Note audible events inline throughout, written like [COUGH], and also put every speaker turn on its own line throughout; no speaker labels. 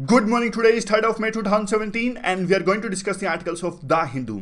good morning Today is 3rd of May 2017 and we are going to discuss the articles of the Hindu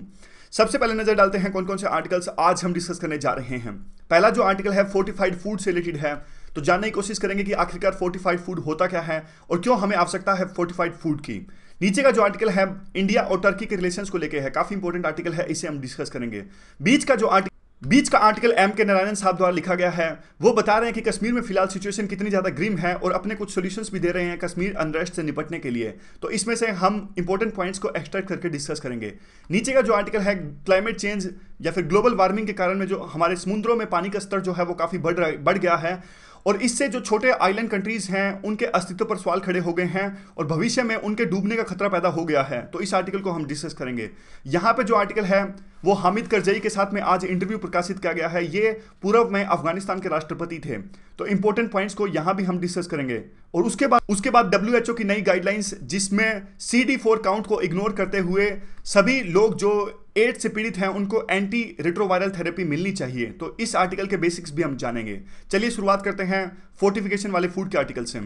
सबसे पहले नजर डालते हैं कौन कौन से आर्टिकल्स आज हम डिस्कस करने जा रहे हैं पहला जो आर्टिकल है फोर्टिफाइड फूड से रिलेटेड है तो जानने की कोशिश करेंगे कि आखिरकार फोर्टिफाइड फूड होता क्या है और क्यों हमें आवश्यकता है फोर्टिफाइड फूड की नीचे का जो आर्टिकल है इंडिया और टर्की के रिलेशन को लेकर है काफी इंपॉर्टेंट आर्टिकल है इसे हम डिस्कस करेंगे बीच का जो आर्टिकल बीच का आर्टिकल एम के नारायण साहब द्वारा लिखा गया है वो बता रहे हैं कि कश्मीर में फिलहाल सिचुएशन कितनी ज़्यादा ग्रीम है और अपने कुछ सॉल्यूशंस भी दे रहे हैं कश्मीर अनरेस्ट से निपटने के लिए तो इसमें से हम इंपॉर्टेंट पॉइंट्स को एक्सट्रैक्ट करके डिस्कस करेंगे नीचे का जो आर्टिकल है क्लाइमेट चेंज या फिर ग्लोबल वार्मिंग के कारण में जो हमारे समुद्रों में पानी का स्तर जो है वो काफ़ी बढ़ रहा बढ़ गया है और इससे जो छोटे आइलैंड कंट्रीज हैं उनके अस्तित्व पर सवाल खड़े हो गए हैं और भविष्य में उनके डूबने का खतरा पैदा हो गया है तो इस आर्टिकल को हम डिस्कस करेंगे यहां पे जो आर्टिकल है वो हामिद करजई के साथ में आज इंटरव्यू प्रकाशित किया गया है ये पूर्व में अफगानिस्तान के राष्ट्रपति थे तो इंपॉर्टेंट पॉइंट्स को यहां भी हम डिस्कस करेंगे और उसके बाद उसके बाद डब्ल्यू की नई गाइडलाइंस जिसमें सी डी काउंट को इग्नोर करते हुए सभी लोग जो एड्स से पीड़ित हैं उनको एंटी रिट्रोवायरल थेरेपी मिलनी चाहिए तो इस आर्टिकल के बेसिक्स भी हम जानेंगे चलिए शुरुआत करते हैं फोर्टिफिकेशन वाले फूड के आर्टिकल से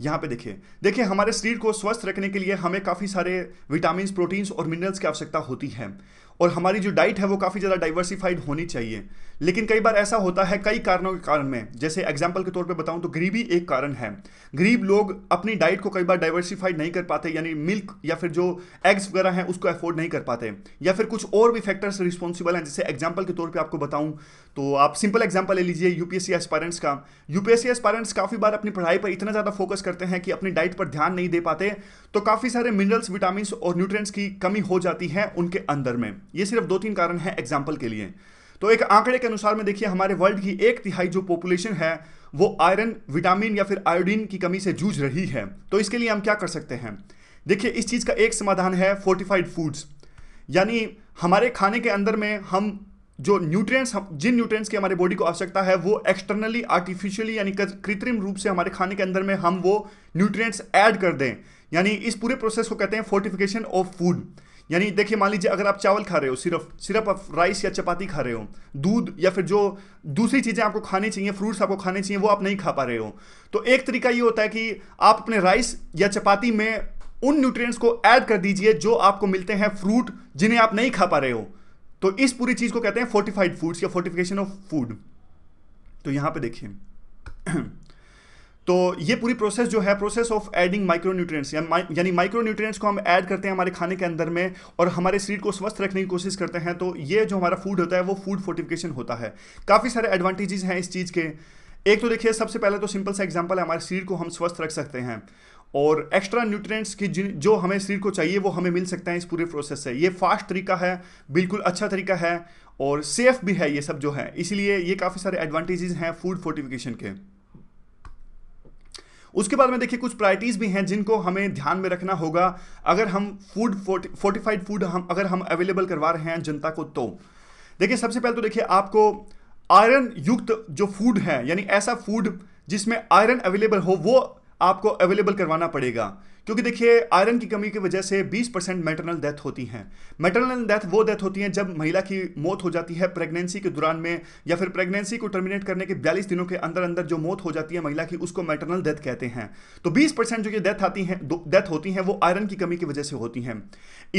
यहाँ पे देखिए देखिए हमारे शरीर को स्वस्थ रखने के लिए हमें काफ़ी सारे विटामिन प्रोटीन्स और मिनरल्स की आवश्यकता होती है और हमारी जो डाइट है वो काफ़ी ज़्यादा डाइवर्सिफाइड होनी चाहिए लेकिन कई बार ऐसा होता है कई कारणों के कारण में जैसे एग्जाम्पल के तौर पर बताऊं तो गरीबी एक कारण है गरीब लोग अपनी डाइट को कई बार डाइवर्सिफाई नहीं कर पाते यानी मिल्क या फिर जो एग्स वगैरह हैं उसको अफोर्ड नहीं कर पाते या फिर कुछ और भी फैक्टर्स रिस्पॉन्सिबल हैं जैसे एग्जाम्पल के तौर पर आपको बताऊँ तो आप सिंपल एग्जाम्पल ले लीजिए यूपीएससी एस्पायरेंट्स का यूपीएससी एस्पायरेंट्स काफ़ी बार अपनी पढ़ाई पर इतना ज़्यादा फोकस करते हैं कि अपनी डाइट पर ध्यान नहीं दे पाते तो काफ़ी सारे मिनरल्स विटामिन और न्यूट्रिएंट्स की कमी हो जाती है उनके अंदर में ये सिर्फ दो तीन कारण है एग्जाम्पल के लिए तो एक आंकड़े के अनुसार में देखिए हमारे वर्ल्ड की एक तिहाई जो पॉपुलेशन है वो आयरन विटामिन या फिर आयोडीन की कमी से जूझ रही है तो इसके लिए हम क्या कर सकते हैं देखिए इस चीज़ का एक समाधान है फोर्टिफाइड फूड्स यानी हमारे खाने के अंदर में हम जो न्यूट्रिएंट्स जिन न्यूट्रिएंट्स की हमारे बॉडी को आवश्यकता है वो एक्सटर्नली आर्टिफिशियली यानी कृत्रिम रूप से हमारे खाने के अंदर में हम वो न्यूट्रिएंट्स ऐड कर दें यानी इस पूरे प्रोसेस को कहते हैं फोर्टिफिकेशन ऑफ फूड यानी देखिए मान लीजिए अगर आप चावल खा रहे हो सिर्फ सिर्फ आप राइस या चपाती खा रहे हो दूध या फिर जो दूसरी चीज़ें आपको खानी चाहिए फ्रूट्स आपको खाने चाहिए वो आप नहीं खा पा रहे हो तो एक तरीका ये होता है कि आप अपने राइस या चपाती में उन न्यूट्रिएंट्स को ऐड कर दीजिए जो आपको मिलते हैं फ्रूट जिन्हें आप नहीं खा पा रहे हो तो इस पूरी चीज़ को कहते हैं फोर्टिफाइड फूड्स या फोर्टिफिकेशन ऑफ फूड तो यहाँ पे देखिए तो ये पूरी प्रोसेस जो है process of adding micronutrients यानी माइक्रो न्यूट्रिएंट्स को हम ऐड करते हैं हमारे खाने के अंदर में और हमारे शरीर को स्वस्थ रखने की कोशिश करते हैं तो ये जो हमारा फूड होता है वो फूड फोर्टिफिकेशन होता है काफ़ी सारे एडवांटेजेस हैं इस चीज़ के एक तो देखिए सबसे पहले तो सिंपल सा एग्जाम्पल है हमारे शरीर को हम स्वस्थ रख सकते हैं और एक्स्ट्रा न्यूट्रिएंट्स की जिन जो हमें शरीर को चाहिए वो हमें मिल सकते हैं इस पूरे प्रोसेस से ये फास्ट तरीका है बिल्कुल अच्छा तरीका है और सेफ भी है ये सब जो है इसीलिए ये काफ़ी सारे एडवांटेजेस हैं फूड फोर्टिफिकेशन के उसके बाद में देखिए कुछ प्रायरिटीज़ भी हैं जिनको हमें ध्यान में रखना होगा अगर हम फूड फोर्टिफाइड फूड हम अगर हम अवेलेबल करवा रहे हैं जनता को तो देखिए सबसे पहले तो देखिए आपको आयरन युक्त जो फूड है यानी ऐसा फूड जिसमें आयरन अवेलेबल हो वो आपको अवेलेबल करवाना पड़ेगा क्योंकि देखिए आयरन की कमी की वजह से 20 परसेंट मेटरनल डेथ होती हैं मेटरनल डेथ वो डेथ होती हैं जब महिला की मौत हो जाती है प्रेगनेंसी के दौरान में या फिर प्रेगनेंसी को टर्मिनेट करने के 42 दिनों के अंदर अंदर जो मौत हो जाती है महिला की उसको मेटरनल डेथ कहते हैं तो 20 परसेंट जो ये डेथ आती हैं डेथ होती हैं वो आयरन की कमी की वजह से होती हैं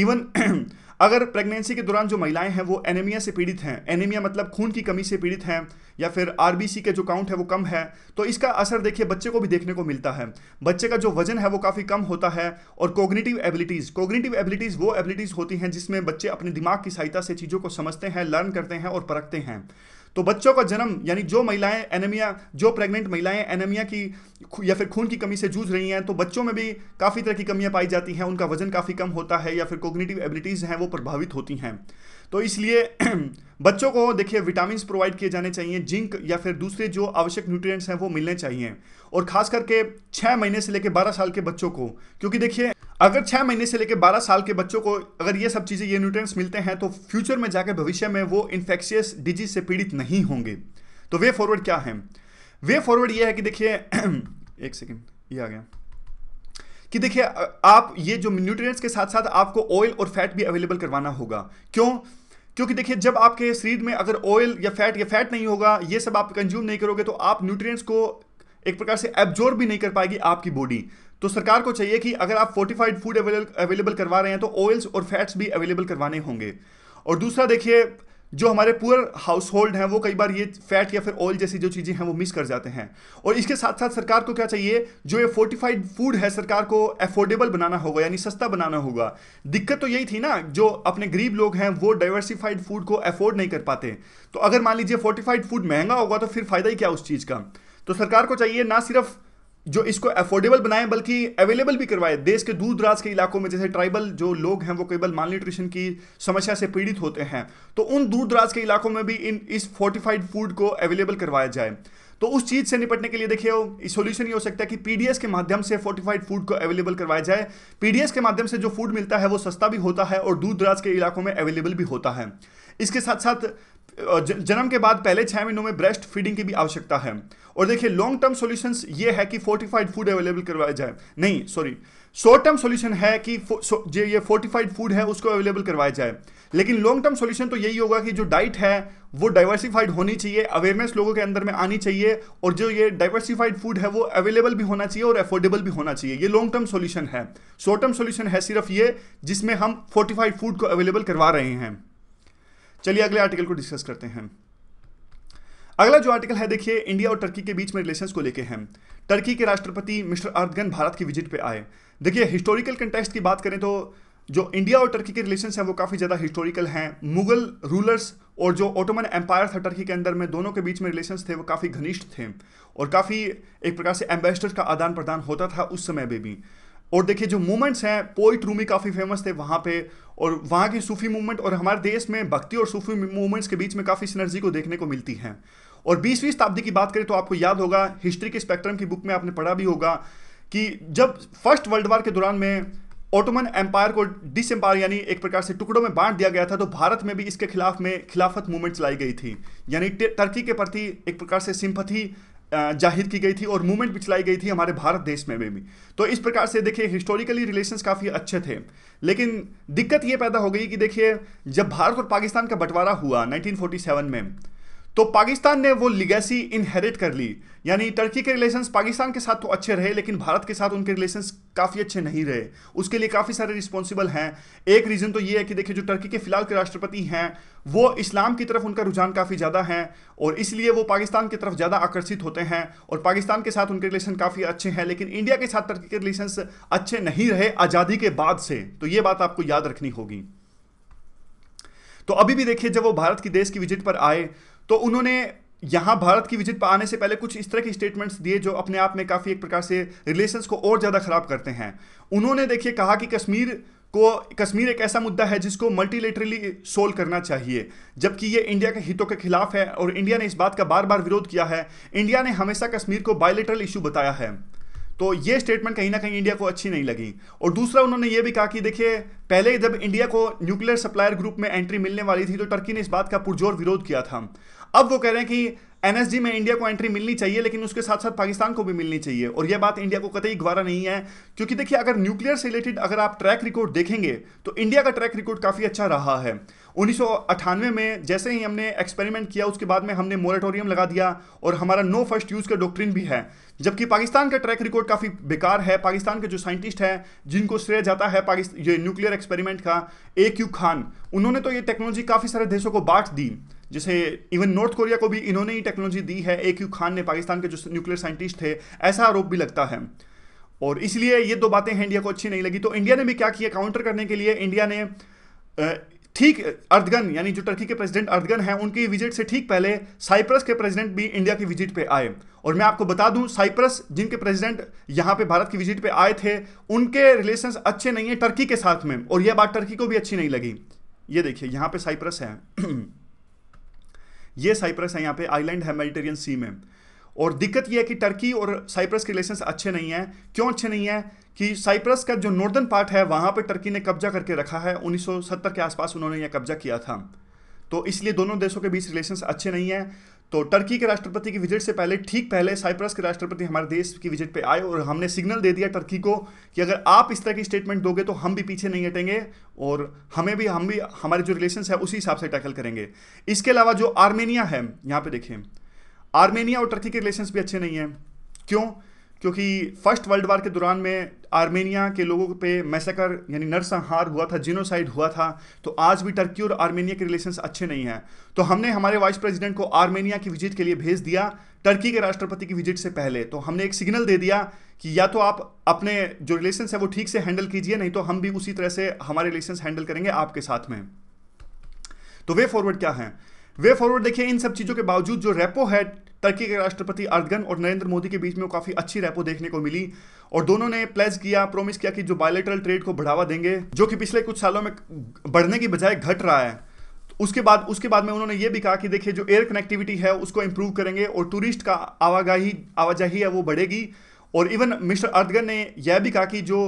इवन [CLEARS THROAT] अगर प्रेगनेंसी के दौरान जो महिलाएं हैं वो एनेमिया से पीड़ित हैं एनेमिया मतलब खून की कमी से पीड़ित हैं या फिर आरबीसी के जो काउंट है वो कम है तो इसका असर देखिए बच्चे को भी देखने को मिलता है बच्चे का जो वजन है वो काफ़ी कम होता होता है और कोग्नेटिव एबिलिटीज़ कोग्नेटिव एबिलिटीज़ वो एबिलिटीज़ होती हैं जिसमें बच्चे अपने दिमाग की सहायता से चीज़ों को समझते हैं लर्न करते हैं और परखते हैं तो बच्चों का जन्म यानी जो महिलाएं एनेमिया जो प्रेग्नेंट महिलाएं एनेमिया की या फिर खून की कमी से जूझ रही हैं तो बच्चों में भी काफ़ी तरह की कमियां पाई जाती हैं उनका वजन काफ़ी कम होता है या फिर कोग्नेटिव एबिलिटीज़ हैं वो प्रभावित होती हैं तो इसलिए [CLEARS THROAT] बच्चों को देखिए विटामिन प्रोवाइड किए जाने चाहिए जिंक या फिर दूसरे जो आवश्यक न्यूट्रिएंट्स हैं वो मिलने चाहिए और खास करके छः महीने से लेकर बारह साल के बच्चों को क्योंकि देखिए अगर छः महीने से लेकर बारह साल के बच्चों को अगर ये सब चीज़ें ये न्यूट्रिएंट्स मिलते हैं तो फ्यूचर में जाकर भविष्य में वो इन्फेक्शियस डिजीज से पीड़ित नहीं होंगे तो वे फॉरवर्ड क्या है वे फॉरवर्ड ये है कि देखिए [CLEARS THROAT] एक सेकेंड ये आ गया कि देखिए आप ये जो न्यूट्रिएंट्स के साथ साथ आपको ऑयल और फैट भी अवेलेबल करवाना होगा क्यों क्योंकि देखिए जब आपके शरीर में अगर ऑयल या फैट या फैट नहीं होगा ये सब आप कंज्यूम नहीं करोगे तो आप न्यूट्रिएंट्स को एक प्रकार से एब्जॉर्ब भी नहीं कर पाएगी आपकी बॉडी तो सरकार को चाहिए कि अगर आप फोर्टिफाइड फूड अवेलेबल करवा रहे हैं तो ऑयल्स और फैट्स भी अवेलेबल करवाने होंगे और दूसरा देखिए जो हमारे पुअर हाउस होल्ड हैं वो कई बार ये फैट या फिर ऑयल जैसी जो चीज़ें हैं वो मिस कर जाते हैं और इसके साथ साथ सरकार को क्या चाहिए जो ये फोर्टिफाइड फूड है सरकार को अफोर्डेबल बनाना होगा यानी सस्ता बनाना होगा दिक्कत तो यही थी ना जो अपने गरीब लोग हैं वो डाइवर्सिफाइड फूड को अफोर्ड नहीं कर पाते तो अगर मान लीजिए फोर्टिफाइड फूड महंगा होगा तो फिर फ़ायदा ही क्या उस चीज़ का तो सरकार को चाहिए ना सिर्फ जो इसको अफोर्डेबल बनाए बल्कि अवेलेबल भी करवाए देश के दूर दराज के इलाकों में जैसे ट्राइबल जो लोग हैं वो केवल माल न्यूट्रिशन की समस्या से पीड़ित होते हैं तो उन दूर दराज के इलाकों में भी इन इस फोर्टिफाइड फूड को अवेलेबल करवाया जाए तो उस चीज़ से निपटने के लिए देखिए सोल्यूशन ये हो सकता है कि पीडीएस के माध्यम से फोर्टिफाइड फूड को अवेलेबल करवाया जाए पीडीएस के माध्यम से जो फूड मिलता है वो सस्ता भी होता है और दूर दराज के इलाकों में अवेलेबल भी होता है इसके साथ साथ जन्म के बाद पहले छह महीनों में ब्रेस्ट फीडिंग की भी आवश्यकता है और देखिए लॉन्ग टर्म सोल्यूशन ये है कि फोर्टिफाइड फूड अवेलेबल करवाया जाए नहीं सॉरी शॉर्ट टर्म सोल्यूशन है कि जो ये फोर्टिफाइड फूड है उसको अवेलेबल करवाया जाए लेकिन लॉन्ग टर्म सोल्यूशन तो यही होगा कि जो डाइट है वो डाइवर्सिफाइड होनी चाहिए अवेयरनेस लोगों के अंदर में आनी चाहिए और जो ये डाइवर्सिफाइड फूड है वो अवेलेबल भी होना चाहिए और अफोर्डेबल भी होना चाहिए ये लॉन्ग टर्म सोल्यूशन है शॉर्ट टर्म सोल्यूशन है सिर्फ ये जिसमें हम फोर्टिफाइड फूड को अवेलेबल करवा रहे हैं चलिए अगले आर्टिकल को डिस्कस करते हैं अगला जो आर्टिकल है देखिए इंडिया और टर्की के बीच में रिलेशन को लेके हैं टर्की के राष्ट्रपति मिस्टर अर्दगन भारत की विजिट पे आए देखिए हिस्टोरिकल कंटेक्स्ट की बात करें तो जो इंडिया और टर्की के रिलेशन हैं वो काफ़ी ज़्यादा हिस्टोरिकल हैं मुगल रूलर्स और जो ओटोमन एम्पायर था टर्की के अंदर में दोनों के बीच में रिलेशन थे वो काफ़ी घनिष्ठ थे और काफ़ी एक प्रकार से एम्बेसडर का आदान प्रदान होता था उस समय में भी और देखिए जो मूवमेंट्स हैं पोइट रूमी काफ़ी फेमस थे वहाँ पे और वहाँ की सूफी मूवमेंट और हमारे देश में भक्ति और सूफी मूवमेंट्स के बीच में काफ़ी सिनर्जी को देखने को मिलती हैं और बीसवीं शताब्दी की बात करें तो आपको याद होगा हिस्ट्री के स्पेक्ट्रम की बुक में आपने पढ़ा भी होगा कि जब फर्स्ट वर्ल्ड वार के दौरान में ओटोमन एम्पायर को डिस एम्पायर यानी एक प्रकार से टुकड़ों में बांट दिया गया था तो भारत में भी इसके खिलाफ में खिलाफत मूवमेंट चलाई गई थी यानी टर्की के प्रति एक प्रकार से सिंपथी जाहिर की गई थी और मूवमेंट भी चलाई गई थी हमारे भारत देश में भी तो इस प्रकार से देखिए हिस्टोरिकली रिलेशंस काफ़ी अच्छे थे लेकिन दिक्कत ये पैदा हो गई कि देखिए जब भारत और पाकिस्तान का बंटवारा हुआ 1947 में तो पाकिस्तान ने वो लिगेसी इनहेरिट कर ली यानी टर्की के रिलेशंस पाकिस्तान के साथ तो अच्छे रहे लेकिन भारत के साथ उनके रिलेशंस काफ़ी अच्छे नहीं रहे उसके लिए काफ़ी सारे रिस्पॉन्सिबल हैं एक रीज़न तो ये है कि देखिए जो टर्की के फिलहाल के राष्ट्रपति हैं वो इस्लाम की तरफ उनका रुझान काफ़ी ज़्यादा है और इसलिए वो पाकिस्तान की तरफ ज़्यादा आकर्षित होते हैं और पाकिस्तान के साथ उनके रिलेशन काफ़ी अच्छे हैं लेकिन इंडिया के साथ टर्की के रिलेशंस अच्छे नहीं रहे आज़ादी के बाद से तो ये बात आपको याद रखनी होगी तो अभी भी देखिए जब वो भारत की देश की विजिट पर आए तो उन्होंने यहाँ भारत की विजिट पर आने से पहले कुछ इस तरह के स्टेटमेंट्स दिए जो अपने आप में काफ़ी एक प्रकार से रिलेशंस को और ज़्यादा ख़राब करते हैं उन्होंने देखिए कहा कि कश्मीर को कश्मीर एक ऐसा मुद्दा है जिसको मल्टीलेटरली सोल्व करना चाहिए जबकि ये इंडिया के हितों के खिलाफ है और इंडिया ने इस बात का बार बार विरोध किया है इंडिया ने हमेशा कश्मीर को बायोलेटरल इशू बताया है तो ये स्टेटमेंट कहीं ना कहीं इंडिया को अच्छी नहीं लगी और दूसरा उन्होंने ये भी कहा कि देखिए पहले जब इंडिया को न्यूक्लियर सप्लायर ग्रुप में एंट्री मिलने वाली थी तो टर्की ने इस बात का पुरजोर विरोध किया था अब वो कह रहे हैं कि एनएसजी में इंडिया को एंट्री मिलनी चाहिए लेकिन उसके साथ साथ पाकिस्तान को भी मिलनी चाहिए और यह बात इंडिया को कतई गवारा नहीं है क्योंकि देखिए अगर न्यूक्लियर से रिलेटेड अगर आप ट्रैक रिकॉर्ड देखेंगे तो इंडिया का ट्रैक रिकॉर्ड काफ़ी अच्छा रहा है उन्नीस में जैसे ही हमने एक्सपेरिमेंट किया उसके बाद में हमने मोरेटोरियम लगा दिया और हमारा नो फर्स्ट यूज़ का डॉक्ट्रिन भी है जबकि पाकिस्तान का ट्रैक रिकॉर्ड काफ़ी बेकार है पाकिस्तान के जो साइंटिस्ट हैं जिनको श्रेय जाता है ये न्यूक्लियर एक्सपेरिमेंट का ए क्यू खान उन्होंने तो ये टेक्नोलॉजी काफ़ी सारे देशों को बांट दी जैसे इवन नॉर्थ कोरिया को भी इन्होंने ही टेक्नोलॉजी दी है ए क्यू खान ने पाकिस्तान के जो न्यूक्लियर साइंटिस्ट थे ऐसा आरोप भी लगता है और इसलिए ये दो बातें हैं इंडिया को अच्छी नहीं लगी तो इंडिया ने भी क्या किया काउंटर करने के लिए इंडिया ने ठीक अर्दगन यानी जो टर्की के प्रेसिडेंट अर्दगन हैं उनकी विजिट से ठीक पहले साइप्रस के प्रेसिडेंट भी इंडिया की विजिट पे आए और मैं आपको बता दूं साइप्रस जिनके प्रेसिडेंट यहां पे भारत की विजिट पे आए थे उनके रिलेशंस अच्छे नहीं है टर्की के साथ में और यह बात टर्की को भी अच्छी नहीं लगी ये देखिए यहां पर साइप्रस है ये साइप्रस है यहां पर आईलैंड है मेडिटेरियन सी में और दिक्कत यह है कि टर्की और साइप्रस के रिलेशन अच्छे नहीं हैं क्यों अच्छे नहीं हैं कि साइप्रस का जो नॉर्दर्न पार्ट है वहाँ पर टर्की ने कब्जा करके रखा है 1970 के आसपास उन्होंने यह कब्जा किया था तो इसलिए दोनों देशों के बीच रिलेशन अच्छे नहीं हैं तो टर्की के राष्ट्रपति की विजिट से पहले ठीक पहले साइप्रस के राष्ट्रपति हमारे देश की विजिट पे आए और हमने सिग्नल दे दिया टर्की को कि अगर आप इस तरह की स्टेटमेंट दोगे तो हम भी पीछे नहीं हटेंगे और हमें भी हम भी हमारे जो रिलेशंस है उसी हिसाब से टैकल करेंगे इसके अलावा जो आर्मेनिया है यहाँ पे देखें आर्मेनिया और टर्की के रिलेशन भी अच्छे नहीं हैं क्यों क्योंकि फर्स्ट वर्ल्ड वार के दौरान में आर्मेनिया के लोगों पे मैसेकर यानी नरसंहार हुआ था जिनोसाइड हुआ था तो आज भी टर्की और आर्मेनिया के रिलेशंस अच्छे नहीं हैं तो हमने हमारे वाइस प्रेसिडेंट को आर्मेनिया की विजिट के लिए भेज दिया टर्की के राष्ट्रपति की विजिट से पहले तो हमने एक सिग्नल दे दिया कि या तो आप अपने जो रिलेशंस है वो ठीक से हैंडल कीजिए नहीं तो हम भी उसी तरह से हमारे रिलेशंस हैंडल करेंगे आपके साथ में तो वे फॉरवर्ड क्या हैं वे फॉरवर्ड देखिए इन सब चीज़ों के बावजूद जो रेपो है टर्की के राष्ट्रपति अर्दगन और नरेंद्र मोदी के बीच में काफ़ी अच्छी रेपो देखने को मिली और दोनों ने प्लेज किया प्रोमिस किया कि जो बायोलेटरल ट्रेड को बढ़ावा देंगे जो कि पिछले कुछ सालों में बढ़ने की बजाय घट रहा है उसके बाद उसके बाद में उन्होंने ये भी कहा कि देखिए जो एयर कनेक्टिविटी है उसको इम्प्रूव करेंगे और टूरिस्ट का आवागाही आवाजाही है वो बढ़ेगी और इवन मिस्टर अर्दगन ने यह भी कहा कि जो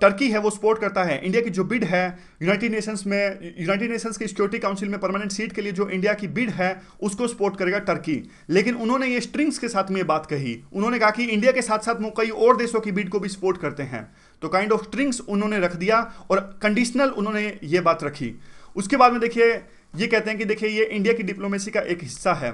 टर्की है वो सपोर्ट करता है इंडिया की जो बिड है यूनाइटेड नेशंस में यूनाइटेड नेशंस की सिक्योरिटी काउंसिल में परमानेंट सीट के लिए जो इंडिया की बिड है उसको सपोर्ट करेगा टर्की लेकिन उन्होंने ये स्ट्रिंग्स के साथ में ये बात कही उन्होंने कहा कि इंडिया के साथ साथ वो कई और देशों की बिड को भी सपोर्ट करते हैं तो काइंड ऑफ स्ट्रिंग्स उन्होंने रख दिया और कंडीशनल उन्होंने ये बात रखी उसके बाद में देखिए ये कहते हैं कि देखिए ये इंडिया की डिप्लोमेसी का एक हिस्सा है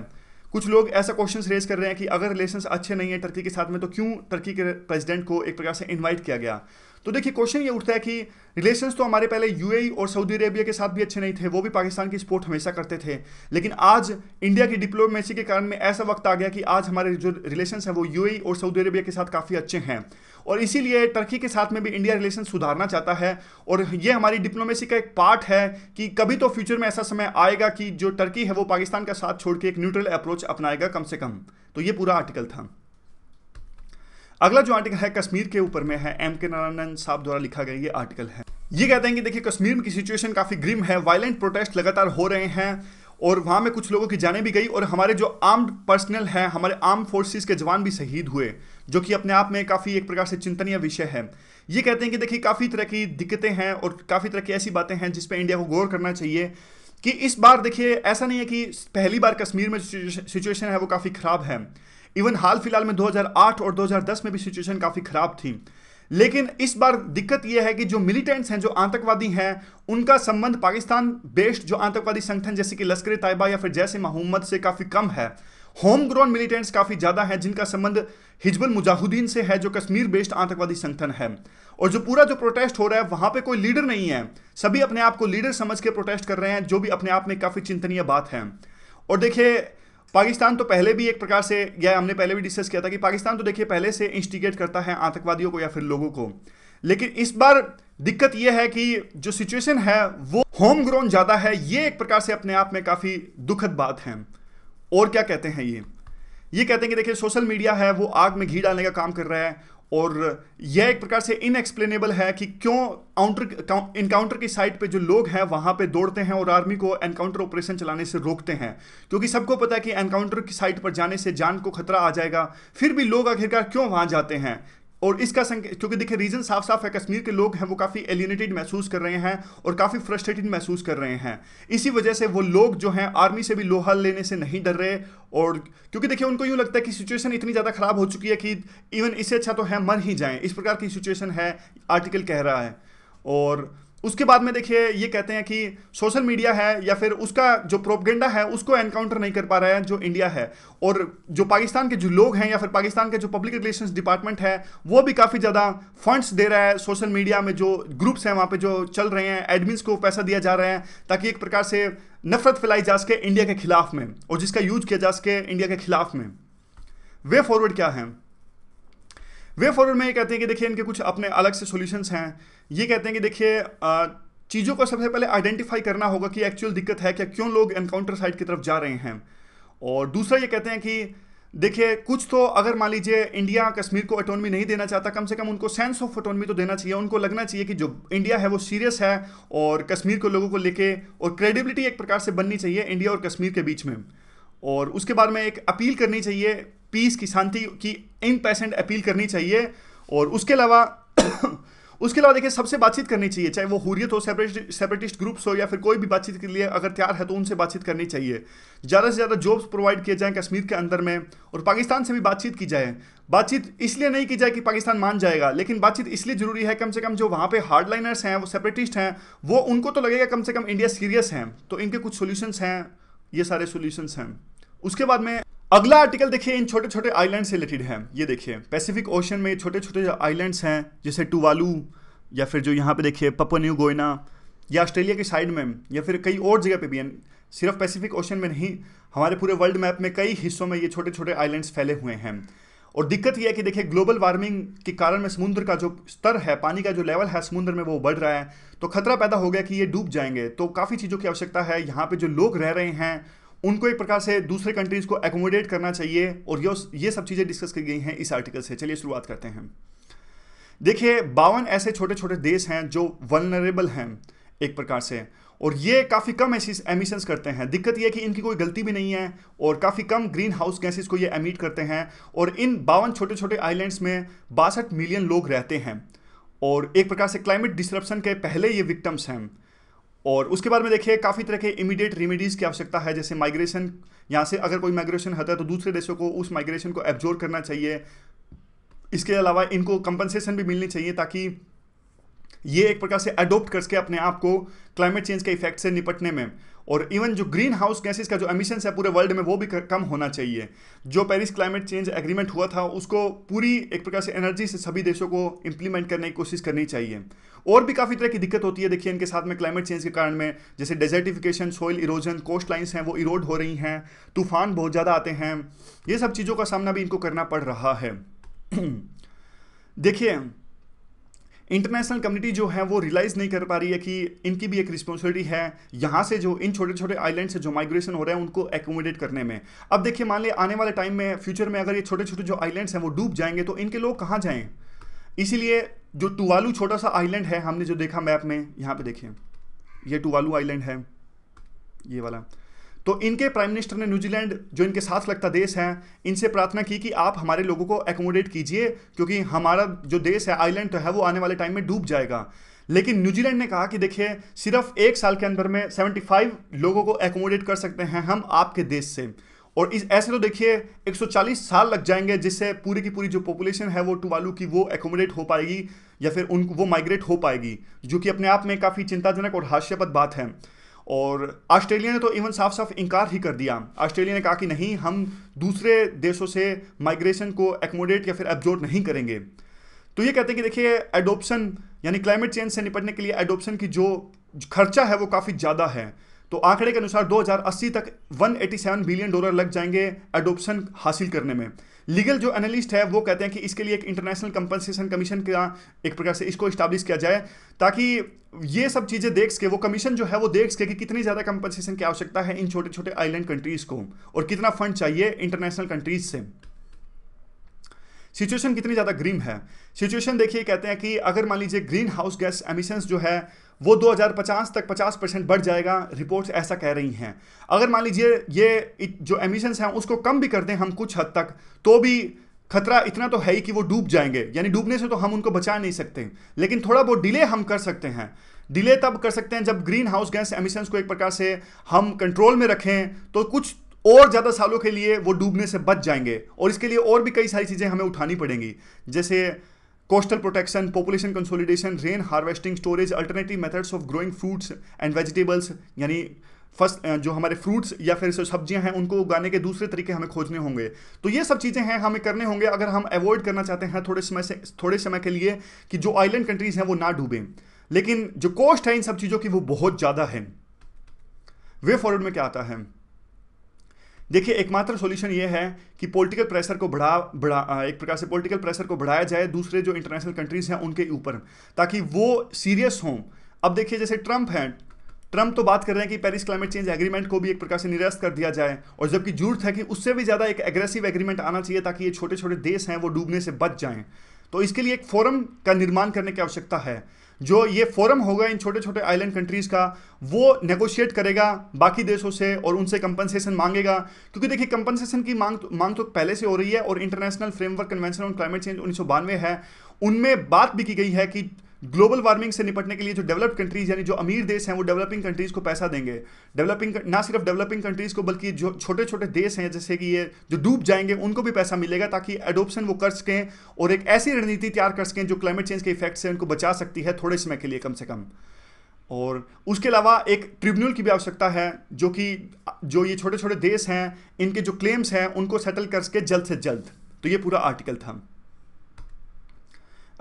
कुछ लोग ऐसा क्वेश्चंस रेज कर रहे हैं कि अगर रिलेशंस अच्छे नहीं है टर्की के साथ में तो क्यों टर्की के प्रेसिडेंट को एक प्रकार से इन्वाइट किया गया तो देखिए क्वेश्चन ये उठता है कि रिलेशंस तो हमारे पहले यूएई e और सऊदी अरेबिया के साथ भी अच्छे नहीं थे वो भी पाकिस्तान की सपोर्ट हमेशा करते थे लेकिन आज इंडिया की डिप्लोमेसी के कारण में ऐसा वक्त आ गया कि आज हमारे जो रिलेशंस हैं वो यूएई e और सऊदी अरेबिया के साथ काफ़ी अच्छे हैं और इसीलिए टर्की के साथ में भी इंडिया रिलेशन सुधारना चाहता है और ये हमारी डिप्लोमेसी का एक पार्ट है कि कभी तो फ्यूचर में ऐसा समय आएगा कि जो टर्की है वो पाकिस्तान का साथ छोड़ के एक न्यूट्रल अप्रोच अपनाएगा कम से कम तो ये पूरा आर्टिकल था अगला जो आर्टिकल है कश्मीर के ऊपर में है एम के नारायणन साहब द्वारा लिखा गया ये आर्टिकल है ये कहते हैं कि देखिए कश्मीर की सिचुएशन काफ़ी ग्रिम है वायलेंट प्रोटेस्ट लगातार हो रहे हैं और वहाँ में कुछ लोगों की जाने भी गई और हमारे जो आर्म्ड पर्सनल हैं हमारे आर्म फोर्सेस के जवान भी शहीद हुए जो कि अपने आप में काफ़ी एक प्रकार से चिंतनीय विषय है ये कहते हैं कि देखिए काफ़ी तरह की दिक्कतें हैं और काफ़ी तरह की ऐसी बातें हैं जिसपे इंडिया को गौर करना चाहिए कि इस बार देखिए ऐसा नहीं है कि पहली बार कश्मीर में सिचुएशन है वो काफ़ी ख़राब है इवन हाल फिलहाल में 2008 और 2010 में भी सिचुएशन काफ़ी ख़राब थी लेकिन इस बार दिक्कत यह है कि जो मिलिटेंट्स हैं जो आतंकवादी हैं उनका संबंध पाकिस्तान बेस्ड जो आतंकवादी संगठन जैसे कि लश्कर तयबा या फिर जैसे मोहम्मद से काफ़ी कम है होम ग्रोन मिलिटेंट्स काफ़ी ज़्यादा हैं जिनका संबंध हिजबुल मुजाहिदीन से है जो कश्मीर बेस्ड आतंकवादी संगठन है और जो पूरा जो प्रोटेस्ट हो रहा है वहां पे कोई लीडर नहीं है सभी अपने आप को लीडर समझ के प्रोटेस्ट कर रहे हैं जो भी अपने आप में काफ़ी चिंतनीय बात है और देखिये पाकिस्तान तो पहले भी एक प्रकार से या हमने पहले भी डिस्कस किया था कि पाकिस्तान तो देखिए पहले से इंस्टिगेट करता है आतंकवादियों को या फिर लोगों को लेकिन इस बार दिक्कत यह है कि जो सिचुएशन है वो होम ग्रोन ज़्यादा है ये एक प्रकार से अपने आप में काफ़ी दुखद बात है और क्या कहते हैं ये ये कहते हैं कि देखिए सोशल मीडिया है वो आग में घी डालने का काम कर रहा है और यह एक प्रकार से इनएक्सप्लेनेबल है कि क्यों काउंटर इनकाउंटर की साइट पे जो लोग हैं वहां पे दौड़ते हैं और आर्मी को एनकाउंटर ऑपरेशन चलाने से रोकते हैं क्योंकि सबको पता है कि एनकाउंटर की साइट पर जाने से जान को खतरा आ जाएगा फिर भी लोग आखिरकार क्यों वहां जाते हैं और इसका क्योंकि देखिए रीज़न साफ साफ है कश्मीर के लोग हैं वो काफ़ी एलिनेटेड महसूस कर रहे हैं और काफ़ी फ्रस्ट्रेटेड महसूस कर रहे हैं इसी वजह से वो लोग जो हैं आर्मी से भी लोहा लेने से नहीं डर रहे और क्योंकि देखिए उनको यूँ लगता है कि सिचुएशन इतनी ज़्यादा ख़राब हो चुकी है कि इवन इससे अच्छा तो है मर ही जाएँ इस प्रकार की सिचुएशन है आर्टिकल कह रहा है और उसके बाद में देखिए ये कहते हैं कि सोशल मीडिया है या फिर उसका जो प्रोपगेंडा है उसको एनकाउंटर नहीं कर पा रहा है जो इंडिया है और जो पाकिस्तान के जो लोग हैं या फिर पाकिस्तान के जो पब्लिक रिलेशंस डिपार्टमेंट है वो भी काफ़ी ज़्यादा फंड्स दे रहा है सोशल मीडिया में जो ग्रुप्स हैं वहाँ पर जो चल रहे हैं एडमिन्स को पैसा दिया जा रहा है ताकि एक प्रकार से नफरत फैलाई जा सके इंडिया के खिलाफ में और जिसका यूज किया जा सके इंडिया के खिलाफ में वे फॉरवर्ड क्या है वे फॉरवर्ड में ये कहते हैं कि देखिए इनके कुछ अपने अलग से सोल्यूशंस हैं ये कहते हैं कि देखिए चीज़ों को सबसे पहले आइडेंटिफाई करना होगा कि एक्चुअल दिक्कत है क्या क्यों लोग एनकाउंटर साइड की तरफ जा रहे हैं और दूसरा ये कहते हैं कि देखिए कुछ तो अगर मान लीजिए इंडिया कश्मीर को अटोनमी नहीं देना चाहता कम से कम उनको सेंस ऑफ अटोनमी तो देना चाहिए उनको लगना चाहिए कि जो इंडिया है वो सीरियस है और कश्मीर को लोगों को लेके और क्रेडिबिलिटी एक प्रकार से बननी चाहिए इंडिया और कश्मीर के बीच में और उसके बारे में एक अपील करनी चाहिए पीस की शांति की पैसेंट अपील करनी चाहिए और उसके अलावा [COUGHS] उसके अलावा देखिए सबसे बातचीत करनी चाहिए चाहे वो हुरियत हो सेपरेटिस्ट सेपरेटिस्ट ग्रुप्स हो या फिर कोई भी बातचीत के लिए अगर तैयार है तो उनसे बातचीत करनी चाहिए ज़्यादा से ज़्यादा जॉब्स प्रोवाइड किए जाएँ कश्मीर के अंदर में और पाकिस्तान से भी बातचीत की जाए बातचीत इसलिए नहीं की जाए कि पाकिस्तान मान जाएगा लेकिन बातचीत इसलिए जरूरी है कम से कम जो वहाँ पे हार्डलाइनर्स हैं वो सेपरेटिस्ट हैं वो उनको तो लगेगा कम से कम इंडिया सीरियस हैं तो इनके कुछ सोल्यूशंस हैं ये सारे सोल्यूशंस हैं उसके बाद में अगला आर्टिकल देखिए इन छोटे छोटे आइलैंड से रिलेटेड हैं ये देखिए पैसिफिक ओशन में छोटे छोटे आइलैंड्स हैं जैसे टुवालू या फिर जो यहाँ पे देखिए न्यू गोयना या ऑस्ट्रेलिया के साइड में या फिर कई और जगह पे भी हैं सिर्फ पैसिफिक ओशन में नहीं हमारे पूरे वर्ल्ड मैप में कई हिस्सों में ये छोटे छोटे आइलैंड्स फैले हुए हैं और दिक्कत यह है कि देखिए ग्लोबल वार्मिंग के कारण में समुद्र का जो स्तर है पानी का जो लेवल है समुद्र में वो बढ़ रहा है तो खतरा पैदा हो गया कि ये डूब जाएंगे तो काफ़ी चीज़ों की आवश्यकता है यहाँ पे जो लोग रह रहे हैं उनको एक प्रकार से दूसरे कंट्रीज़ को एकोमोडेट करना चाहिए और ये सब चीज़ें डिस्कस की गई हैं इस आर्टिकल से चलिए शुरुआत करते हैं देखिए बावन ऐसे छोटे छोटे देश हैं जो वनरेबल हैं एक प्रकार से और ये काफ़ी कम ऐसी एमिशंस करते हैं दिक्कत ये है कि इनकी कोई गलती भी नहीं है और काफ़ी कम ग्रीन हाउस गैसेस को ये एमिट करते हैं और इन बावन छोटे छोटे आइलैंड्स में बासठ मिलियन लोग रहते हैं और एक प्रकार से क्लाइमेट डिस्ट्रप्शन के पहले ये विक्टम्स हैं और उसके बाद में देखिए काफ़ी तरह के इमीडिएट रेमिडीज़ की आवश्यकता है जैसे माइग्रेशन यहाँ से अगर कोई माइग्रेशन होता है तो दूसरे देशों को उस माइग्रेशन को एब्जोर्व करना चाहिए इसके अलावा इनको कंपनसेशन भी मिलनी चाहिए ताकि ये एक प्रकार से अडोप्ट करके अपने आप को क्लाइमेट चेंज के इफेक्ट से निपटने में और इवन जो ग्रीन हाउस गैसेज का जो एमिशन है पूरे वर्ल्ड में वो भी कम होना चाहिए जो पेरिस क्लाइमेट चेंज एग्रीमेंट हुआ था उसको पूरी एक प्रकार से एनर्जी से सभी देशों को इम्प्लीमेंट करने की कोशिश करनी चाहिए और भी काफ़ी तरह की दिक्कत होती है देखिए इनके साथ में क्लाइमेट चेंज के कारण में जैसे desertification soil erosion coast lines हैं वो इरोड हो रही हैं तूफान बहुत ज़्यादा आते हैं ये सब चीज़ों का सामना भी इनको करना पड़ रहा है [CLEARS THROAT] देखिए इंटरनेशनल कम्युनिटी जो है वो रियलाइज़ नहीं कर पा रही है कि इनकी भी एक रिस्पॉन्सिबिलिटी है यहाँ से जो इन छोटे छोटे आइलैंड से जो माइग्रेशन हो रहा है उनको एकोमोडेट करने में अब देखिए मान ली आने वाले टाइम में फ्यूचर में अगर ये छोटे छोटे जो आइलैंड्स हैं वो डूब जाएंगे तो इनके लोग कहाँ जाएँ इसीलिए जो टुवालू छोटा सा आइलैंड है हमने जो देखा मैप में यहाँ पर देखिए ये टुवालू आइलैंड है ये वाला तो इनके प्राइम मिनिस्टर ने न्यूजीलैंड जो इनके साथ लगता देश है इनसे प्रार्थना की कि आप हमारे लोगों को एकोमोडेट कीजिए क्योंकि हमारा जो देश है आइलैंड तो है वो आने वाले टाइम में डूब जाएगा लेकिन न्यूजीलैंड ने कहा कि देखिए सिर्फ एक साल के अंदर में 75 लोगों को एकोमोडेट कर सकते हैं हम आपके देश से और इस ऐसे तो देखिए 140 साल लग जाएंगे जिससे पूरी की पूरी जो पॉपुलेशन है वो टुवालू की वो एकोमोडेट हो पाएगी या फिर उन वो माइग्रेट हो पाएगी जो कि अपने आप में काफ़ी चिंताजनक और हास्यपद बात है और ऑस्ट्रेलिया ने तो इवन साफ साफ इनकार ही कर दिया ऑस्ट्रेलिया ने कहा कि नहीं हम दूसरे देशों से माइग्रेशन को एकोमोडेट या फिर एब्जॉर्ब नहीं करेंगे तो ये कहते हैं कि देखिए एडोप्शन यानी क्लाइमेट चेंज से निपटने के लिए एडोप्शन की जो खर्चा है वो काफ़ी ज़्यादा है तो आंकड़े के अनुसार 2080 तक 187 बिलियन डॉलर लग जाएंगे एडोप्शन हासिल करने में लीगल जो एनालिस्ट है वो कहते हैं कि इसके लिए एक इंटरनेशनल कंपनसेशन कमीशन का एक प्रकार से इसको इस्टाब्लिश किया जाए ताकि ये सब चीज़ें देख सके वो कमीशन जो है वो देख सके कि कितनी ज़्यादा कंपनसेशन की आवश्यकता है इन छोटे छोटे आइलैंड कंट्रीज़ को और कितना फंड चाहिए इंटरनेशनल कंट्रीज से सिचुएशन कितनी ज़्यादा ग्रीन है सिचुएशन देखिए कहते हैं कि अगर मान लीजिए ग्रीन हाउस गैस एमिशंस जो है वो 2050 तक 50 परसेंट बढ़ जाएगा रिपोर्ट्स ऐसा कह रही हैं अगर मान लीजिए ये जो एमिशंस हैं उसको कम भी कर दें हम कुछ हद तक तो भी खतरा इतना तो है ही कि वो डूब जाएंगे यानी डूबने से तो हम उनको बचा नहीं सकते लेकिन थोड़ा बहुत डिले हम कर सकते हैं डिले तब कर सकते हैं जब ग्रीन हाउस गैस एमिशंस को एक प्रकार से हम कंट्रोल में रखें तो कुछ और ज़्यादा सालों के लिए वो डूबने से बच जाएंगे और इसके लिए और भी कई सारी चीज़ें हमें उठानी पड़ेंगी जैसे coastal protection population consolidation rain harvesting storage alternative methods of growing fruits and vegetables यानी फर्स्ट जो हमारे फ्रूट्स या फिर सब्जियां हैं उनको उगाने के दूसरे तरीके हमें खोजने होंगे तो ये सब चीज़ें हैं हमें करने होंगे अगर हम अवॉइड करना चाहते हैं थोड़े समय से थोड़े समय के लिए कि जो आइलैंड कंट्रीज़ हैं वो ना डूबें लेकिन जो कॉस्ट है इन सब चीज़ों की वो बहुत ज़्यादा है वे फॉरवर्ड में क्या आता है देखिए एकमात्र सॉल्यूशन ये है कि पॉलिटिकल प्रेशर को बढ़ा बढ़ा एक प्रकार से पॉलिटिकल प्रेशर को बढ़ाया जाए दूसरे जो इंटरनेशनल कंट्रीज हैं उनके ऊपर ताकि वो सीरियस हों अब देखिए जैसे ट्रंप हैं ट्रंप तो बात कर रहे हैं कि पेरिस क्लाइमेट चेंज एग्रीमेंट को भी एक प्रकार से निरस्त कर दिया जाए और जबकि जरूरत है कि उससे भी ज़्यादा एक एग्रेसिव एग्रीमेंट आना चाहिए ताकि ये छोटे छोटे देश हैं वो डूबने से बच जाएं तो इसके लिए एक फोरम का निर्माण करने की आवश्यकता है जो ये फोरम होगा इन छोटे छोटे आइलैंड कंट्रीज़ का वो नेगोशिएट करेगा बाकी देशों से और उनसे कंपनसेशन मांगेगा क्योंकि देखिए कंपनसेशन की मांग तो, मांग तो पहले से हो रही है और international framework convention on climate change उन्नीस है उनमें बात भी की गई है कि ग्लोबल वार्मिंग से निपटने के लिए जो डेवलप्ड कंट्रीज यानी जो अमीर देश हैं वो डेवलपिंग कंट्रीज को पैसा देंगे डेवलपिंग ना सिर्फ डेवलपिंग कंट्रीज को बल्कि जो छोटे छोटे देश हैं जैसे कि ये जो डूब जाएंगे उनको भी पैसा मिलेगा ताकि एडोप्शन वो कर सकें और एक ऐसी रणनीति तैयार कर सकें जो क्लाइमेट चेंज के इफेक्ट से उनको बचा सकती है थोड़े समय के लिए कम से कम और उसके अलावा एक ट्रिब्यूनल की भी आवश्यकता है जो कि जो ये छोटे छोटे देश हैं इनके जो क्लेम्स हैं उनको सेटल कर सके जल्द से जल्द तो ये पूरा आर्टिकल था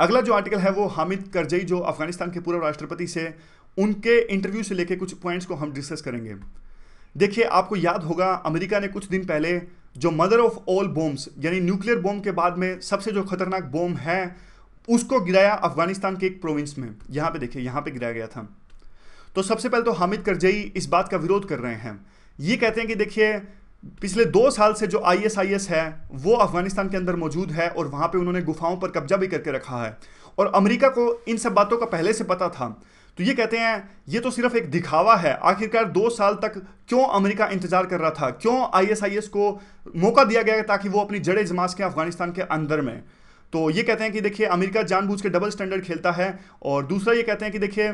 अगला जो आर्टिकल है वो हामिद करजई जो अफगानिस्तान के पूर्व राष्ट्रपति से उनके इंटरव्यू से लेके कुछ पॉइंट्स को हम डिस्कस करेंगे देखिए आपको याद होगा अमेरिका ने कुछ दिन पहले जो मदर ऑफ ऑल बॉम्ब्स यानी न्यूक्लियर बॉम्ब के बाद में सबसे जो खतरनाक बॉम्ब है उसको गिराया अफगानिस्तान के एक प्रोविंस में यहाँ पे देखिए यहाँ पे गिराया गया था तो सबसे पहले तो हामिद करजई इस बात का विरोध कर रहे हैं ये कहते हैं कि देखिए पिछले दो साल से जो आईएसआईएस है वो अफगानिस्तान के अंदर मौजूद है और वहां पे उन्होंने गुफाओं पर कब्जा भी करके रखा है और अमेरिका को इन सब बातों का पहले से पता था तो ये कहते हैं ये तो सिर्फ एक दिखावा है आखिरकार दो साल तक क्यों अमेरिका इंतजार कर रहा था क्यों आईएसआईएस को मौका दिया गया ताकि वो अपनी जड़े जमा सकें अफगानिस्तान के अंदर में तो ये कहते हैं कि देखिए अमेरिका जानबूझ के डबल स्टैंडर्ड खेलता है और दूसरा ये कहते हैं कि देखिए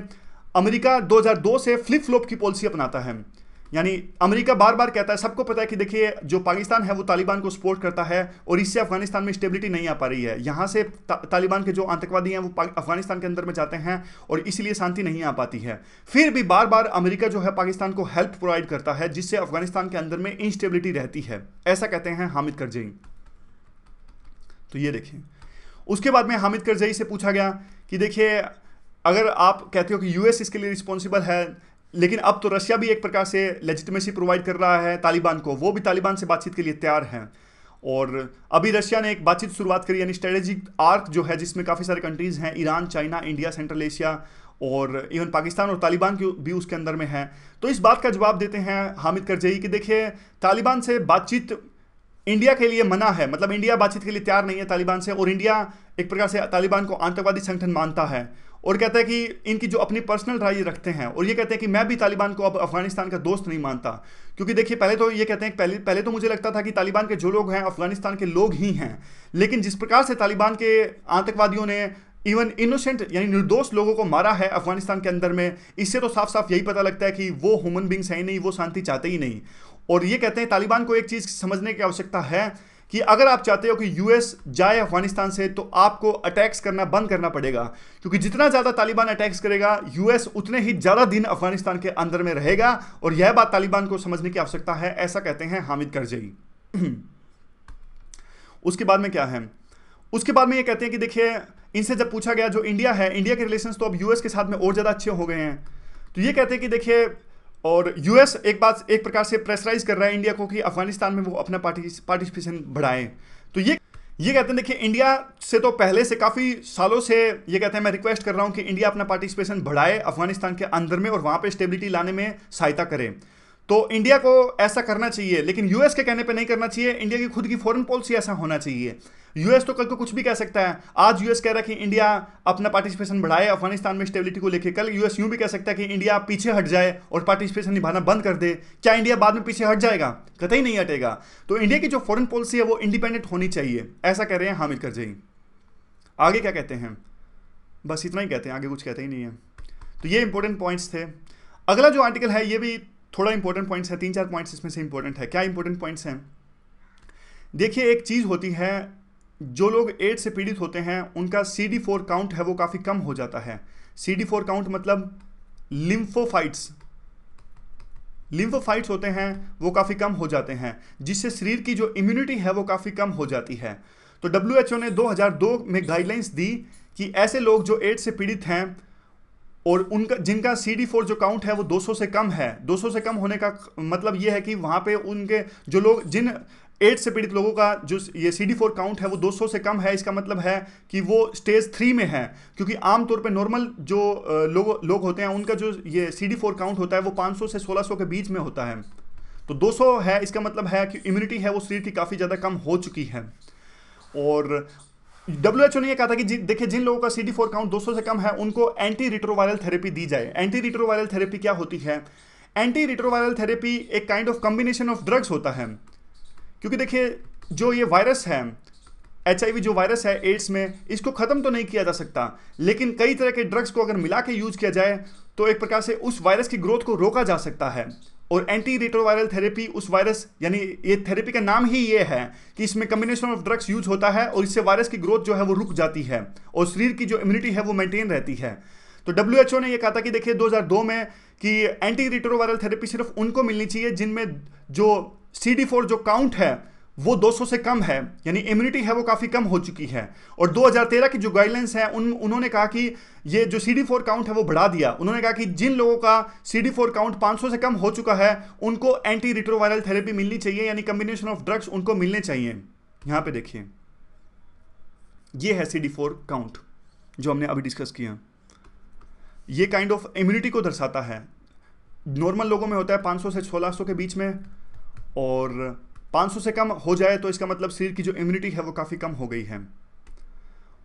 अमेरिका 2002 से फ्लिप फ्लॉप की पॉलिसी अपनाता है यानी अमेरिका बार बार कहता है सबको पता है कि देखिए जो पाकिस्तान है वो तालिबान को सपोर्ट करता है और इससे अफगानिस्तान में स्टेबिलिटी नहीं आ पा रही है यहाँ से ता, तालिबान के जो आतंकवादी हैं वो अफगानिस्तान के अंदर में जाते हैं और इसीलिए शांति नहीं आ पाती है फिर भी बार बार अमरीका जो है पाकिस्तान को हेल्प प्रोवाइड करता है जिससे अफगानिस्तान के अंदर में इंस्टेबिलिटी रहती है ऐसा कहते हैं हामिद करजई तो ये देखिए उसके बाद में हामिद करजई से पूछा गया कि देखिए अगर आप कहते हो कि यूएस इसके लिए रिस्पॉन्सिबल है लेकिन अब तो रशिया भी एक प्रकार से लेजिटमेसी प्रोवाइड कर रहा है तालिबान को वो भी तालिबान से बातचीत के लिए तैयार हैं और अभी रशिया ने एक बातचीत शुरुआत करी यानी स्ट्रेटेजिक आर्क जो है जिसमें काफ़ी सारे कंट्रीज़ हैं Iran China India Central Asia और इवन पाकिस्तान और तालिबान की भी उसके अंदर में है तो इस बात का जवाब देते हैं हामिद करजई कि देखिए तालिबान से बातचीत इंडिया के लिए मना है मतलब इंडिया बातचीत के लिए तैयार नहीं है तालिबान से और इंडिया एक प्रकार से तालिबान को आतंकवादी संगठन मानता है और कहता है कि इनकी जो अपनी पर्सनल राय रखते हैं और ये कहते हैं कि मैं भी तालिबान को अब अफगानिस्तान का दोस्त नहीं मानता क्योंकि देखिए पहले तो ये कहते हैं पहले पहले तो मुझे लगता था कि तालिबान के जो लोग हैं अफगानिस्तान के लोग ही हैं लेकिन जिस प्रकार से तालिबान के आतंकवादियों ने इवन इनोसेंट यानी निर्दोष लोगों को मारा है अफगानिस्तान के अंदर में इससे तो साफ साफ यही पता लगता है कि वो ह्यूमन बींग्स हैं नहीं वो शांति चाहते ही नहीं और ये कहते हैं तालिबान को एक चीज़ समझने की आवश्यकता है कि अगर आप चाहते हो कि यूएस जाए अफगानिस्तान से तो आपको अटैक्स करना बंद करना पड़ेगा क्योंकि जितना ज़्यादा तालिबान अटैक्स करेगा यूएस उतने ही ज़्यादा दिन अफगानिस्तान के अंदर में रहेगा और यह बात तालिबान को समझने की आवश्यकता है ऐसा कहते हैं हामिद करजई [CLEARS THROAT] उसके बाद में क्या है उसके बाद में ये कहते हैं कि देखिए इनसे जब पूछा गया जो इंडिया है इंडिया के रिलेशन तो अब यूएस के साथ में और ज़्यादा अच्छे हो गए हैं तो ये कहते हैं कि देखिए और यूएस एक बात एक प्रकार से प्रेशराइज कर रहा है इंडिया को कि अफगानिस्तान में वो अपना पार्टिसिपेशन बढ़ाएं तो ये ये कहते हैं देखिए इंडिया से तो पहले से काफ़ी सालों से ये कहते हैं मैं रिक्वेस्ट कर रहा हूँ कि इंडिया अपना पार्टिसिपेशन बढ़ाए अफगानिस्तान के अंदर में और वहाँ पर स्टेबिलिटी लाने में सहायता करें तो इंडिया को ऐसा करना चाहिए लेकिन यूएस के कहने पे नहीं करना चाहिए इंडिया की खुद की फॉरेन पॉलिसी ऐसा होना चाहिए यूएस तो कल को कुछ भी कह सकता है आज यूएस कह रहा है कि इंडिया अपना पार्टिसिपेशन बढ़ाए अफगानिस्तान में स्टेबिलिटी को लेकर कल यूएस यूं भी कह सकता है कि इंडिया पीछे हट जाए और पार्टिसिपेशन निभाना बंद कर दे क्या इंडिया बाद में पीछे हट जाएगा कतई नहीं हटेगा तो इंडिया की जो फॉरन पॉलिसी है वो इंडिपेंडेंट होनी चाहिए ऐसा कह रहे हैं हामिद करजई आगे क्या कहते हैं बस इतना ही कहते हैं आगे कुछ कहते ही नहीं है तो ये इंपॉर्टेंट पॉइंट्स थे अगला जो आर्टिकल है ये भी थोड़ा इंपॉर्टेंट पॉइंट्स है तीन चार पॉइंट्स इसमें से इंपॉर्टेंट है क्या इंपॉर्टेंट पॉइंट्स हैं देखिए एक चीज़ होती है जो लोग एड से पीड़ित होते हैं उनका सी डी फोर काउंट है वो काफ़ी कम हो जाता है सी डी फोर काउंट मतलब लिम्फोफाइट्स लिम्फोफाइट्स होते हैं वो काफ़ी कम हो जाते हैं जिससे शरीर की जो इम्यूनिटी है वो काफ़ी कम हो जाती है तो डब्ल्यू एच ओ ने 2002 में गाइडलाइंस दी कि ऐसे लोग जो एड्स से पीड़ित हैं और उनका जिनका सी डी फोर जो काउंट है वो 200 से कम है 200 से कम होने का मतलब ये है कि वहाँ पे उनके जो लोग जिन एड्स से पीड़ित लोगों का जो ये सी डी फोर काउंट है वो 200 से कम है इसका मतलब है कि वो स्टेज थ्री में है क्योंकि आमतौर पे नॉर्मल जो लोग लो होते हैं उनका जो ये सी डी फोर काउंट होता है वो पाँच से सोलह के बीच में होता है तो दो है इसका मतलब है कि इम्यूनिटी है वो शरीर की काफ़ी ज़्यादा कम हो चुकी है और डब्ल्यूएचओ ने यह कहा था कि देखिए जिन लोगों का सी डी फोर काउंट सौ से कम है उनको एंटी रिट्रोवायरल थेरेपी दी जाए एंटी रिट्रोवायरल थेरेपी क्या होती है एंटी रिट्रोवायरल थेरेपी एक kind of combination of drugs होता है क्योंकि देखिए जो ये वायरस है एच जो वायरस है एड्स में इसको ख़त्म तो नहीं किया जा सकता लेकिन कई तरह के ड्रग्स को अगर मिला के यूज किया जाए तो एक प्रकार से उस वायरस की ग्रोथ को रोका जा सकता है और एंटी रिट्रोवायरल थेरेपी उस वायरस यानी ये थेरेपी का नाम ही ये है कि इसमें कम्बिनेशन ऑफ ड्रग्स यूज होता है और इससे वायरस की ग्रोथ जो है वो रुक जाती है और शरीर की जो इम्यूनिटी है वो मेंटेन रहती है तो डब्ल्यू ने यह कहा था कि देखिए 2002 में कि एंटी रिट्रोवायरल थेरेपी सिर्फ उनको मिलनी चाहिए जिनमें जो सी जो काउंट है वो 200 से कम है यानी इम्यूनिटी है वो काफ़ी कम हो चुकी है और 2013 की जो गाइडलाइंस हैं उन उन्होंने कहा कि ये जो सी डी फोर काउंट है वो बढ़ा दिया उन्होंने कहा कि जिन लोगों का सी डी फोर काउंट 500 से कम हो चुका है उनको एंटी रिट्रोवायरल थेरेपी मिलनी चाहिए यानी कम्बिनेशन ऑफ ड्रग्स उनको मिलने चाहिए यहाँ पर देखिए ये है सी डी फोर काउंट जो हमने अभी डिस्कस किया ये काइंड ऑफ इम्यूनिटी को दर्शाता है नॉर्मल लोगों में होता है 500 से सोलह के बीच में और 500 से कम हो जाए तो इसका मतलब शरीर की जो इम्यूनिटी है वो काफ़ी कम हो गई है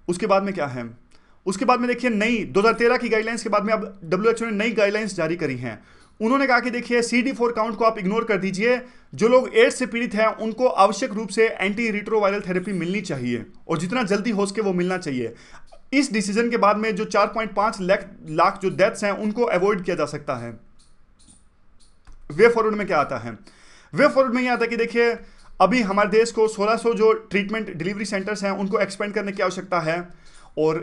उसके बाद में क्या है उसके बाद में देखिए नई 2013 की गाइडलाइंस के बाद में अब डब्ल्यू ने नई गाइडलाइंस जारी करी हैं उन्होंने कहा कि देखिए सी डी फोर काउंट को आप इग्नोर कर दीजिए जो लोग एड्स से पीड़ित हैं उनको आवश्यक रूप से एंटी रिट्रोवायरल थेरेपी मिलनी चाहिए और जितना जल्दी हो सके वो मिलना चाहिए इस डिसीजन के बाद में जो 4.5 लाख लाख जो डेथ्स हैं उनको अवॉइड किया जा सकता है वे फॉरवर्ड में क्या आता है वे फॉरवर्ड में यह आता कि देखिए अभी हमारे देश को 1600 जो ट्रीटमेंट डिलीवरी सेंटर्स हैं उनको एक्सपेंड करने की आवश्यकता है और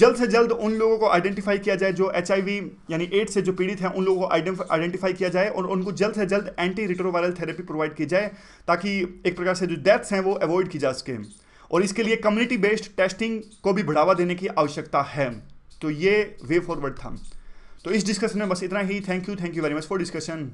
जल्द से जल्द उन लोगों को आइडेंटिफाई किया जाए जो एच यानी एड से जो पीड़ित हैं उन लोगों को आइडेंटिफाई किया जाए और उनको जल्द से जल्द एंटी रिट्रोवायरल थेरेपी प्रोवाइड की जाए ताकि एक प्रकार से जो डेथ्स हैं वो अवॉइड की जा सके और इसके लिए कम्युनिटी बेस्ड टेस्टिंग को भी बढ़ावा देने की आवश्यकता है तो ये वे फॉरवर्ड था तो इस डिस्कशन में बस इतना ही thank you thank you very much for discussion